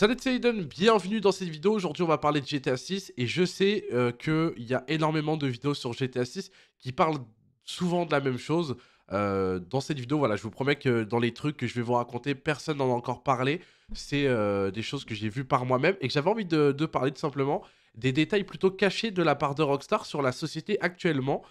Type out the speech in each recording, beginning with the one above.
Salut c'est bienvenue dans cette vidéo. Aujourd'hui, on va parler de GTA 6 et je sais euh, qu'il y a énormément de vidéos sur GTA 6 qui parlent souvent de la même chose. Euh, dans cette vidéo, voilà, je vous promets que dans les trucs que je vais vous raconter, personne n'en a encore parlé. C'est euh, des choses que j'ai vues par moi-même et que j'avais envie de, parler tout simplement des détails plutôt cachés de la part de Rockstar sur la société actuellement.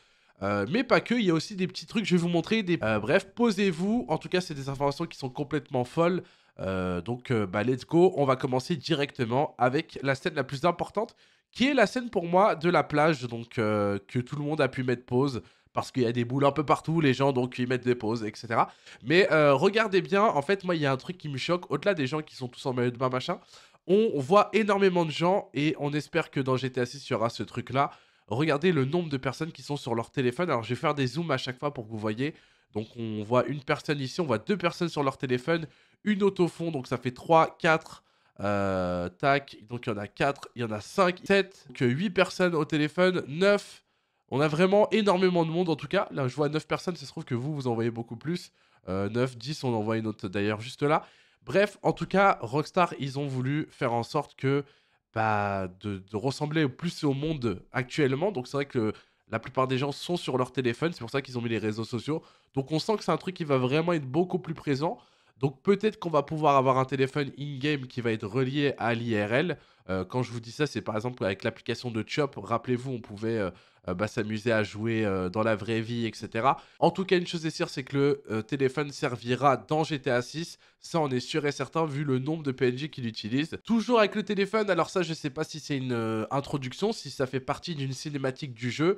mais pas que, il y a aussi des petits trucs, que je vais vous montrer. Des... bref, posez-vous. En tout cas, c'est des informations qui sont complètement folles. Euh, donc, euh, bah, let's go. On va commencer directement avec la scène la plus importante, qui est la scène pour moi de la plage, donc euh, que tout le monde a pu mettre pause parce qu'il y a des boules un peu partout, les gens donc ils mettent des pauses, etc. Mais regardez bien, en fait, moi il y a un truc qui me choque, au-delà des gens qui sont tous en maillot de bain, machin, on, voit énormément de gens et on espère que dans GTA 6 il y aura ce truc là. Regardez le nombre de personnes qui sont sur leur téléphone. Alors je vais faire des zooms à chaque fois pour que vous voyez. Donc on voit une personne ici, on voit deux personnes sur leur téléphone, une fond, donc ça fait 3, 4, euh, tac, donc il y en a 4, il y en a 5, 7, que 8 personnes au téléphone, 9. On a vraiment énormément de monde en tout cas. Là, je vois 9 personnes, ça se trouve que vous, vous en voyez beaucoup plus. 9, euh, 10, on en voit une autre d'ailleurs juste là. Bref, en tout cas, Rockstar, ils ont voulu faire en sorte que bah, de, de ressembler au plus au monde actuellement. Donc c'est vrai que la plupart des gens sont sur leur téléphone, c'est pour ça qu'ils ont mis les réseaux sociaux. Donc on sent que c'est un truc qui va vraiment être beaucoup plus présent. Donc peut-être qu'on va pouvoir avoir un téléphone in-game qui va être relié à l'IRL. Euh, quand je vous dis ça, c'est par exemple avec l'application de Chop, rappelez-vous, on pouvait euh, euh, bah, s'amuser à jouer dans la vraie vie, etc. En tout cas, une chose est sûre, c'est que le téléphone servira dans GTA 6. Ça, on est sûr et certain, vu le nombre de PNJ qu'il utilise. Toujours avec le téléphone, alors ça, je ne sais pas si c'est une introduction, si ça fait partie d'une cinématique du jeu.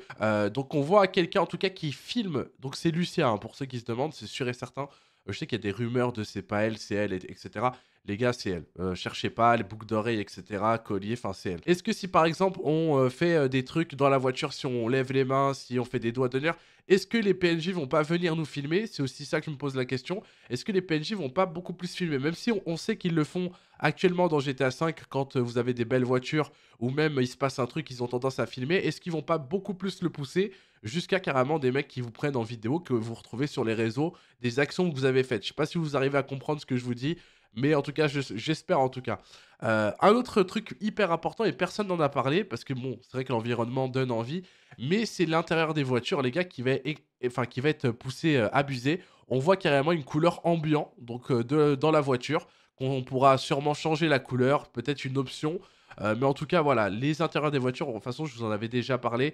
donc, on voit quelqu'un, en tout cas, qui filme. Donc, c'est Lucien, hein, pour ceux qui se demandent, c'est sûr et certain. Je sais qu'il y a des rumeurs de c'est pas elle, c'est elle, etc. Les gars, c'est elle. Euh, cherchez pas, les boucles d'oreilles, etc., Collier, enfin, c'est elle. Est-ce que si par exemple on euh, fait euh, des trucs dans la voiture, si on lève les mains, si on fait des doigts d'honneur, est-ce que les PNJ vont pas venir nous filmer C'est aussi ça que je me pose la question. Est-ce que les PNJ vont pas beaucoup plus filmer Même si on, sait qu'ils le font actuellement dans GTA V, quand vous avez des belles voitures ou même il se passe un truc, ils ont tendance à filmer. Est-ce qu'ils vont pas beaucoup plus le pousser jusqu'à carrément des mecs qui vous prennent en vidéo, que vous retrouvez sur les réseaux, des actions que vous avez faites Je sais pas si vous arrivez à comprendre ce que je vous dis. Mais en tout cas, j'espère en tout cas. Euh, un autre truc hyper important, et personne n'en a parlé, parce que bon, c'est vrai que l'environnement donne envie, mais c'est l'intérieur des voitures, les gars, qui va, enfin, qui va être poussé, euh, abusé. On voit carrément une couleur ambiant, donc euh, de, dans la voiture, qu'on pourra sûrement changer la couleur, peut-être une option. mais en tout cas, voilà, les intérieurs des voitures, de toute façon, je vous en avais déjà parlé,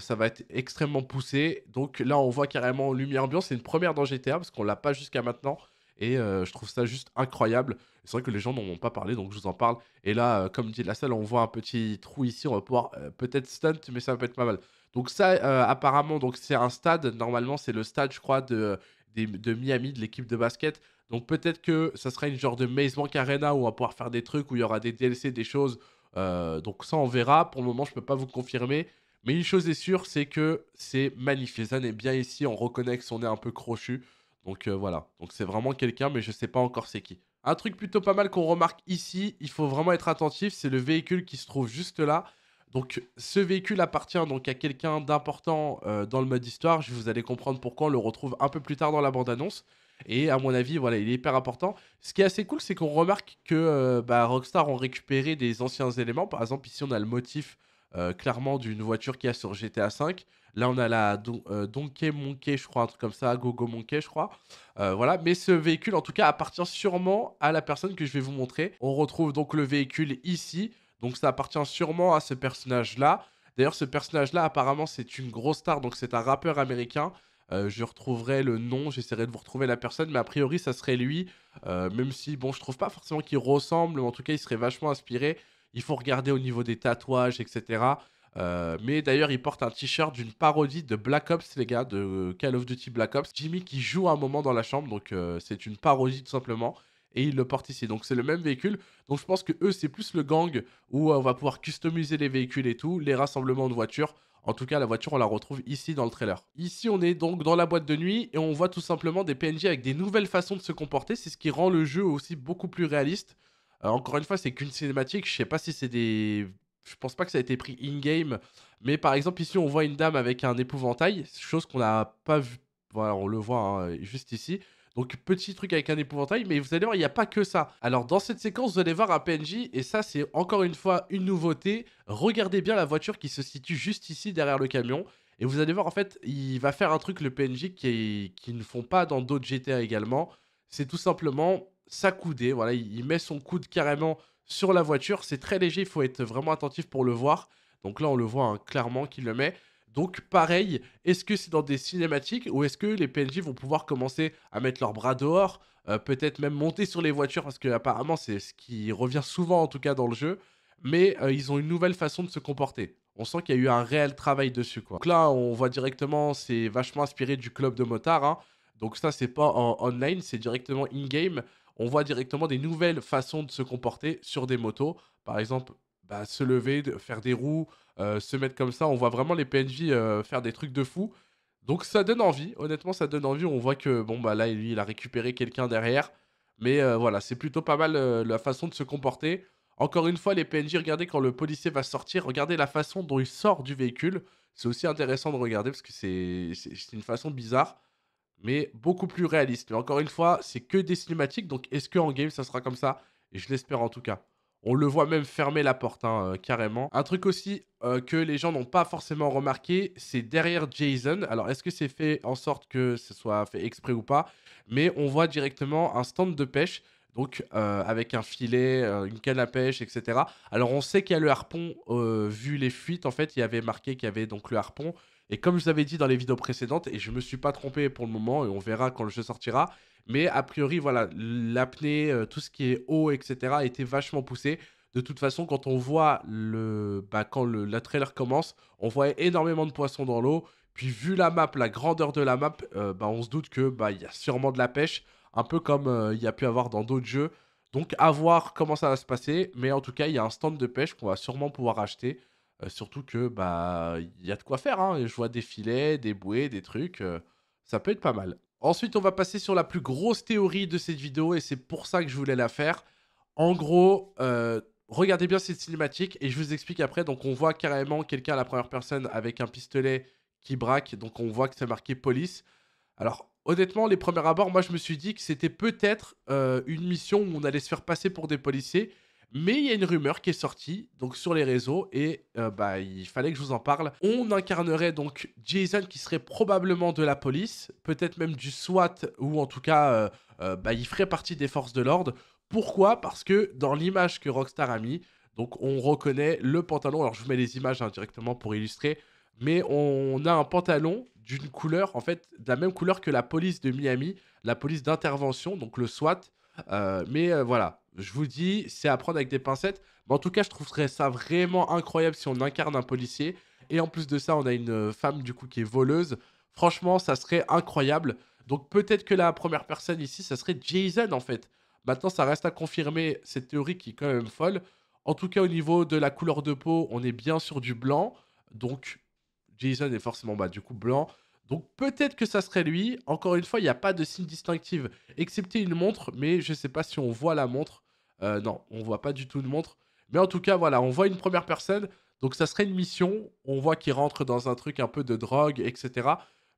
ça va être extrêmement poussé. Donc là, on voit carrément lumière ambiante. C'est une première dans GTA parce qu'on l'a pas jusqu'à maintenant. Et euh, je trouve ça juste incroyable. C'est vrai que les gens n'en ont pas parlé, donc je vous en parle. Et là, euh, comme dit la salle, on voit un petit trou ici. On va pouvoir euh, peut-être stunt, mais ça va peut être pas mal. Donc ça, apparemment, c'est un stade. Normalement, c'est le stade, je crois, de, de, Miami, de l'équipe de basket. Donc peut-être que ça sera une genre de Bank Arena où on va pouvoir faire des trucs, où il y aura des DLC, des choses. donc ça, on verra. Pour le moment, je peux pas vous confirmer. Mais une chose est sûre, c'est que c'est magnifique. Ça est bien ici. On reconnaît que son un peu crochu. Donc euh, voilà, donc c'est vraiment quelqu'un, mais je ne sais pas encore c'est qui. Un truc plutôt pas mal qu'on remarque ici, il faut vraiment être attentif, c'est le véhicule qui se trouve juste là. Donc ce véhicule appartient donc à quelqu'un d'important euh, dans le mode histoire. vous allez comprendre pourquoi on le retrouve un peu plus tard dans la bande-annonce. Et à mon avis, voilà, il est hyper important. Ce qui est assez cool, c'est qu'on remarque que euh, bah, Rockstar ont récupéré des anciens éléments. Par exemple, ici, on a le motif euh, clairement d'une voiture qui y a sur GTA V. Là, on a la euh, Donkey Monkey, je crois, un truc comme ça, Gogo Monkey, je crois. Euh, voilà, mais ce véhicule, en tout cas, appartient sûrement à la personne que je vais vous montrer. On retrouve donc le véhicule ici. Donc, ça appartient sûrement à ce personnage-là. D'ailleurs, ce personnage-là, apparemment, c'est une grosse star. Donc, c'est un rappeur américain. je retrouverai le nom, j'essaierai de vous retrouver la personne, mais a priori, ça serait lui. même si, bon, je trouve pas forcément qu'il ressemble, mais en tout cas, il serait vachement inspiré il faut regarder au niveau des tatouages, etc. Euh, mais d'ailleurs, il porte un t-shirt d'une parodie de Black Ops, les gars, de Call of Duty Black Ops. Jimmy qui joue un moment dans la chambre, donc euh, c'est une parodie tout simplement. Et il le porte ici. Donc c'est le même véhicule. Donc je pense que eux, c'est plus le gang où euh, on va pouvoir customiser les véhicules et tout, les rassemblements de voitures. En tout cas, la voiture, on la retrouve ici dans le trailer. Ici, on est donc dans la boîte de nuit et on voit tout simplement des PNJ avec des nouvelles façons de se comporter. C'est ce qui rend le jeu aussi beaucoup plus réaliste encore une fois, c'est qu'une cinématique. Je sais pas si c'est des. Je pense pas que ça a été pris in-game. Mais par exemple, ici, on voit une dame avec un épouvantail, chose qu'on n'a pas vu. Voilà, on le voit hein, juste ici. Donc petit truc avec un épouvantail, mais vous allez voir, il n'y a pas que ça. Alors dans cette séquence, vous allez voir un PNJ, et ça c'est encore une fois une nouveauté. Regardez bien la voiture qui se situe juste ici derrière le camion. Et vous allez voir, en fait, il va faire un truc, le PNJ, qui, qui ne font pas dans d'autres GTA également. C'est tout simplement, s'accouder. Voilà, il met son coude carrément sur la voiture. C'est très léger, il faut être vraiment attentif pour le voir. Donc là, on le voit hein, clairement qu'il le met. Donc pareil, est-ce que c'est dans des cinématiques ou est-ce que les PNJ vont pouvoir commencer à mettre leurs bras dehors, euh, peut-être même monter sur les voitures parce que apparemment c'est ce qui revient souvent en tout cas dans le jeu, mais euh, ils ont une nouvelle façon de se comporter. On sent qu'il y a eu un réel travail dessus quoi. Donc là, on voit directement c'est vachement inspiré du club de motards. Hein. Donc ça c'est pas en online, c'est directement in game on voit directement des nouvelles façons de se comporter sur des motos. Par exemple, bah, se lever, faire des roues, euh, se mettre comme ça. On voit vraiment les PNJ euh, faire des trucs de fou. Donc ça donne envie, honnêtement ça donne envie. On voit que bon bah là lui il a récupéré quelqu'un derrière, mais euh, voilà c'est plutôt pas mal la façon de se comporter. Encore une fois les PNJ, regardez quand le policier va sortir, regardez la façon dont il sort du véhicule. C'est aussi intéressant de regarder parce que c'est une façon bizarre mais beaucoup plus réaliste. Mais encore une fois, c'est que des cinématiques, donc est-ce que en game ça sera comme ça Et je l'espère en tout cas. On le voit même fermer la porte, hein, euh, carrément. Un truc aussi euh, que les gens n'ont pas forcément remarqué, c'est derrière Jason. Alors, est-ce que c'est fait en sorte que ce soit fait exprès ou pas Mais on voit directement un stand de pêche, donc euh, avec un filet, une canne à pêche, etc. Alors, on sait qu'il y a le harpon, vu les fuites, en fait, il y avait marqué qu'il y avait donc le harpon. Et comme je vous avais dit dans les vidéos précédentes, et je ne me suis pas trompé pour le moment, et on verra quand le jeu sortira, mais a priori, voilà, l'apnée, euh, tout ce qui est eau, etc., a été vachement poussé. De toute façon, quand on voit le, bah, quand le, la trailer commence, on voit énormément de poissons dans l'eau. Puis vu la map, la grandeur de la map, euh, bah, on se doute que bah, y a sûrement de la pêche, un peu comme euh, il y a pu avoir dans d'autres jeux. Donc à voir comment ça va se passer, mais en tout cas il y a un stand de pêche qu'on va sûrement pouvoir acheter. Euh, surtout que bah il y a de quoi faire. hein. Je vois des filets, des bouées, des trucs. Euh, ça peut être pas mal. Ensuite, on va passer sur la plus grosse théorie de cette vidéo et c'est pour ça que je voulais la faire. En gros, euh, regardez bien cette cinématique et je vous explique après. Donc, on voit carrément quelqu'un à la première personne avec un pistolet qui braque. Donc, on voit que c'est marqué police. Alors, honnêtement, les premiers abords, moi, je me suis dit que c'était peut-être une mission où on allait se faire passer pour des policiers. Mais il y a une rumeur qui est sortie donc sur les réseaux et euh, bah, il fallait que je vous en parle. On incarnerait donc Jason qui serait probablement de la police, peut-être même du SWAT ou en tout cas euh, euh, bah, il ferait partie des forces de l'ordre. Pourquoi Parce que dans l'image que Rockstar a mis, donc on reconnaît le pantalon. Alors je vous mets les images hein, directement pour illustrer, mais on a un pantalon d'une couleur en fait de la même couleur que la police de Miami, la police d'intervention, donc le SWAT. Euh, mais euh, voilà, je vous dis, c'est à prendre avec des pincettes. Mais en tout cas, je trouverais ça vraiment incroyable si on incarne un policier. Et en plus de ça, on a une euh, femme du coup qui est voleuse. Franchement, ça serait incroyable. Donc peut-être que la première personne ici, ça serait Jason en fait. Maintenant, ça reste à confirmer cette théorie qui est quand même folle. En tout cas, au niveau de la couleur de peau, on est bien sur du blanc. Donc Jason est forcément bah, du coup blanc. Donc peut-être que ça serait lui. Encore une fois, il n'y a pas de signe distinctif, excepté une montre, mais je ne sais pas si on voit la montre. Euh, non, on ne voit pas du tout de montre. Mais en tout cas, voilà, on voit une première personne. Donc ça serait une mission. On voit qu'il rentre dans un truc un peu de drogue, etc.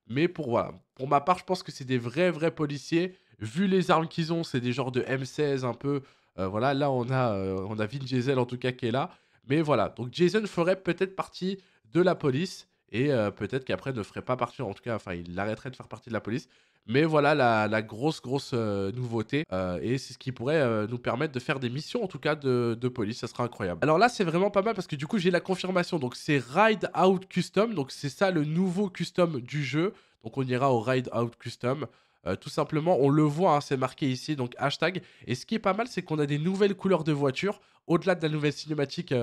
Mais pour, voilà, pour ma part, je pense que c'est des vrais, vrais policiers. Vu les armes qu'ils ont, c'est des genres de M16 un peu. Euh, voilà, là, on a, euh, on a Vin Diesel en tout cas qui est là. Mais voilà, donc Jason ferait peut-être partie de la police. Et peut-être qu'après ne ferait pas partie, en tout cas, enfin, il arrêterait de faire partie de la police. Mais voilà la, grosse, grosse nouveauté. et c'est ce qui pourrait nous permettre de faire des missions, en tout cas, de, police. Ça sera incroyable. Alors là, c'est vraiment pas mal parce que du coup, j'ai la confirmation. Donc, c'est Ride Out Custom. Donc, c'est ça le nouveau custom du jeu. Donc, on ira au Ride Out Custom. tout simplement, on le voit, hein, c'est marqué ici, donc hashtag. Et ce qui est pas mal, c'est qu'on a des nouvelles couleurs de voiture au-delà de la nouvelle cinématique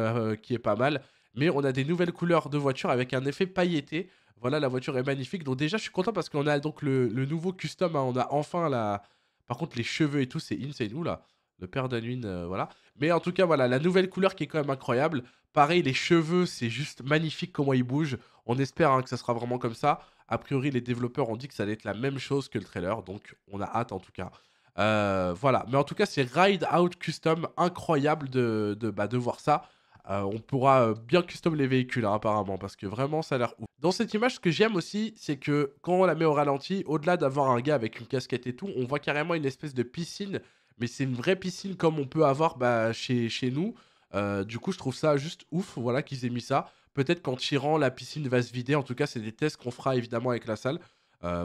qui est pas mal mais on a des nouvelles couleurs de voiture avec un effet pailleté. Voilà, la voiture est magnifique. Donc déjà, je suis content parce qu'on a donc le, nouveau custom. Hein. On a enfin la... Par contre, les cheveux et tout, c'est insane. Oula, là, le père d'Anwin, euh, voilà. Mais en tout cas, voilà, la nouvelle couleur qui est quand même incroyable. Pareil, les cheveux, c'est juste magnifique comment ils bougent. On espère hein, que ça sera vraiment comme ça. A priori, les développeurs ont dit que ça allait être la même chose que le trailer. Donc, on a hâte en tout cas. Euh, voilà. Mais en tout cas, c'est Ride Out Custom. Incroyable de, de, bah, de voir ça. Euh, on pourra euh, bien custom les véhicules hein, apparemment parce que vraiment ça a l'air ouf. Dans cette image, ce que j'aime aussi, c'est que quand on la met au ralenti, au-delà d'avoir un gars avec une casquette et tout, on voit carrément une espèce de piscine, mais c'est une vraie piscine comme on peut avoir bah, chez, chez nous. Euh, du coup, je trouve ça juste ouf, voilà qu'ils aient mis ça. Peut-être qu'en tirant, la piscine va se vider. En tout cas, c'est des tests qu'on fera évidemment avec la salle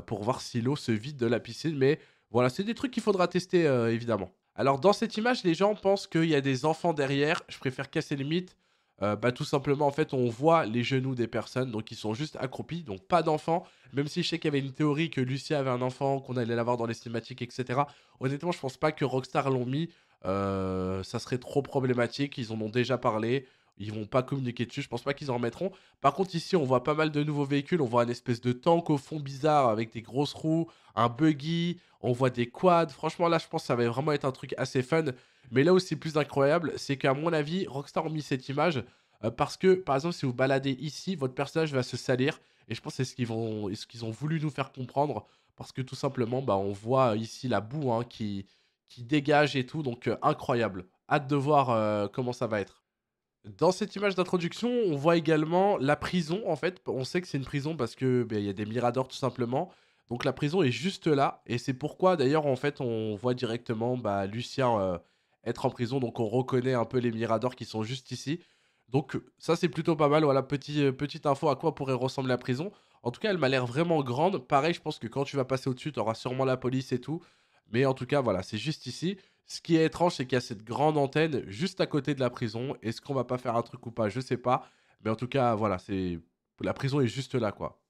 pour voir si l'eau se vide de la piscine. Mais voilà, c'est des trucs qu'il faudra tester évidemment. Alors, dans cette image, les gens pensent qu'il y a des enfants derrière. Je préfère casser les mythes. Euh, bah, tout simplement, en fait, on voit les genoux des personnes, donc ils sont juste accroupis, donc pas d'enfants. Même si je sais qu'il y avait une théorie que Lucia avait un enfant, qu'on allait l'avoir dans les cinématiques, etc. Honnêtement, je pense pas que Rockstar l'ont mis. Euh, ça serait trop problématique. Ils en ont déjà parlé. Ils vont pas communiquer dessus, je pense pas qu'ils en remettront. Par contre, ici, on voit pas mal de nouveaux véhicules. On voit une espèce de tank au fond bizarre avec des grosses roues, un buggy, on voit des quads. Franchement, là, je pense que ça va vraiment être un truc assez fun. Mais là où c'est plus incroyable, c'est qu'à mon avis, Rockstar a mis cette image euh, parce que, par exemple, si vous baladez ici, votre personnage va se salir. Et je pense que c'est ce qu'ils ont voulu nous faire comprendre parce que tout simplement, bah, on voit euh, ici la boue hein, qui, dégage et tout. Donc, euh, incroyable. Hâte de voir comment ça va être. Dans cette image d'introduction, on voit également la prison, en fait. On sait que c'est une prison parce qu'il ben, y a des miradors, tout simplement. Donc la prison est juste là. Et c'est pourquoi, d'ailleurs, en fait, on voit directement bah, Lucien euh, être en prison. Donc on reconnaît un peu les miradors qui sont juste ici. Donc ça, c'est plutôt pas mal. Voilà, petite euh, petite info à quoi pourrait ressembler la prison. En tout cas, elle m'a l'air vraiment grande. Pareil, je pense que quand tu vas passer au-dessus, tu auras sûrement la police et tout. Mais en tout cas, voilà, c'est juste ici. Ce qui est étrange, c'est qu'il y a cette grande antenne juste à côté de la prison. Est-ce qu'on va pas faire un truc ou pas Je sais pas. Mais en tout cas, voilà, c'est la prison est juste là, quoi.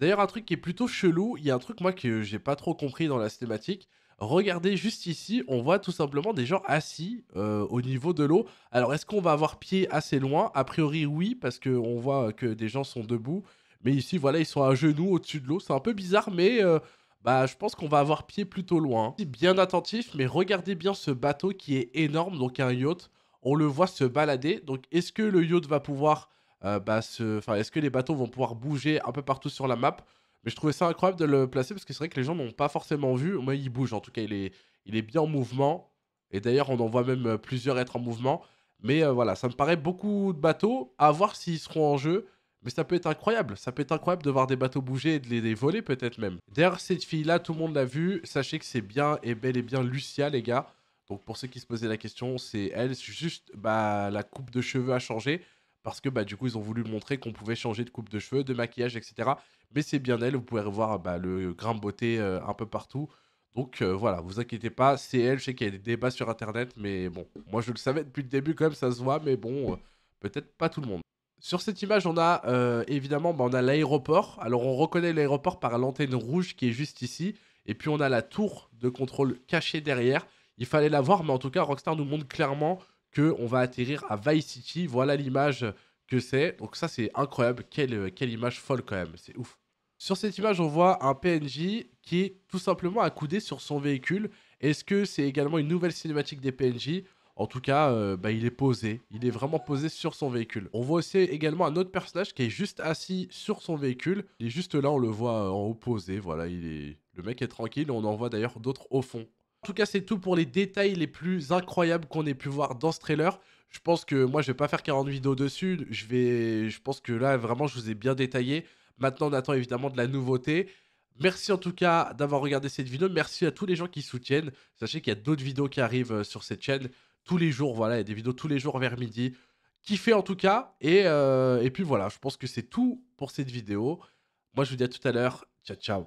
D'ailleurs, un truc qui est plutôt chelou, il y a un truc, moi, que j'ai pas trop compris dans la cinématique. Regardez juste ici, on voit tout simplement des gens assis euh, au niveau de l'eau. Alors, est-ce qu'on va avoir pied assez loin A priori, oui, parce qu'on voit que des gens sont debout. Mais ici, voilà, ils sont à genoux au-dessus de l'eau. C'est un peu bizarre, mais... Euh, bah, je pense qu'on va avoir pied plutôt loin. Bien attentif, mais regardez bien ce bateau qui est énorme, donc un yacht. On le voit se balader. Donc, est-ce que le yacht va pouvoir euh, bah, se... Enfin, est-ce que les bateaux vont pouvoir bouger un peu partout sur la map Mais je trouvais ça incroyable de le placer parce que c'est vrai que les gens n'ont pas forcément vu. Moi, il bouge. En tout cas, il est, il est bien en mouvement. Et d'ailleurs, on en voit même euh, plusieurs être en mouvement. Mais euh, voilà, ça me paraît beaucoup de bateaux. À voir s'ils seront en jeu. Mais ça peut être incroyable. Ça peut être incroyable de voir des bateaux bouger et de les, voler peut-être même. D'ailleurs, cette fille-là, tout le monde l'a vue. Sachez que c'est bien et bel et bien Lucia, les gars. Donc pour ceux qui se posaient la question, c'est elle. Juste, bah, la coupe de cheveux a changé. Parce que bah, du coup, ils ont voulu montrer qu'on pouvait changer de coupe de cheveux, de maquillage, etc. Mais c'est bien elle. Vous pouvez revoir bah, le grain beauté euh, un peu partout. Donc euh, voilà, vous inquiétez pas, c'est elle, je sais qu'il y a des débats sur internet, mais bon, moi je le savais depuis le début quand même, ça se voit, mais bon, euh, peut-être pas tout le monde. Sur cette image, on a euh, évidemment bah, on a l'aéroport. Alors on reconnaît l'aéroport par l'antenne rouge qui est juste ici. Et puis on a la tour de contrôle cachée derrière. Il fallait la voir, mais en tout cas, Rockstar nous montre clairement que on va atterrir à Vice City. Voilà l'image que c'est. Donc ça, c'est incroyable. Quelle, euh, quelle image folle quand même. C'est ouf. Sur cette image, on voit un PNJ qui est tout simplement accoudé sur son véhicule. Est-ce que c'est également une nouvelle cinématique des PNJ en tout cas, euh, bah, il est posé. Il est vraiment posé sur son véhicule. On voit aussi également un autre personnage qui est juste assis sur son véhicule. Il est juste là, on le voit euh, en haut posé. Voilà, il est... le mec est tranquille. On en voit d'ailleurs d'autres au fond. En tout cas, c'est tout pour les détails les plus incroyables qu'on ait pu voir dans ce trailer. Je pense que moi, je vais pas faire 40 vidéos dessus. Je, vais... je pense que là, vraiment, je vous ai bien détaillé. Maintenant, on attend évidemment de la nouveauté. Merci en tout cas d'avoir regardé cette vidéo. Merci à tous les gens qui soutiennent. Sachez qu'il y a d'autres vidéos qui arrivent euh, sur cette chaîne tous les jours. Voilà, il y a des vidéos tous les jours vers midi. Kiffez en tout cas. Et, euh, et puis voilà, je pense que c'est tout pour cette vidéo. Moi, je vous dis à tout à l'heure. Ciao, ciao.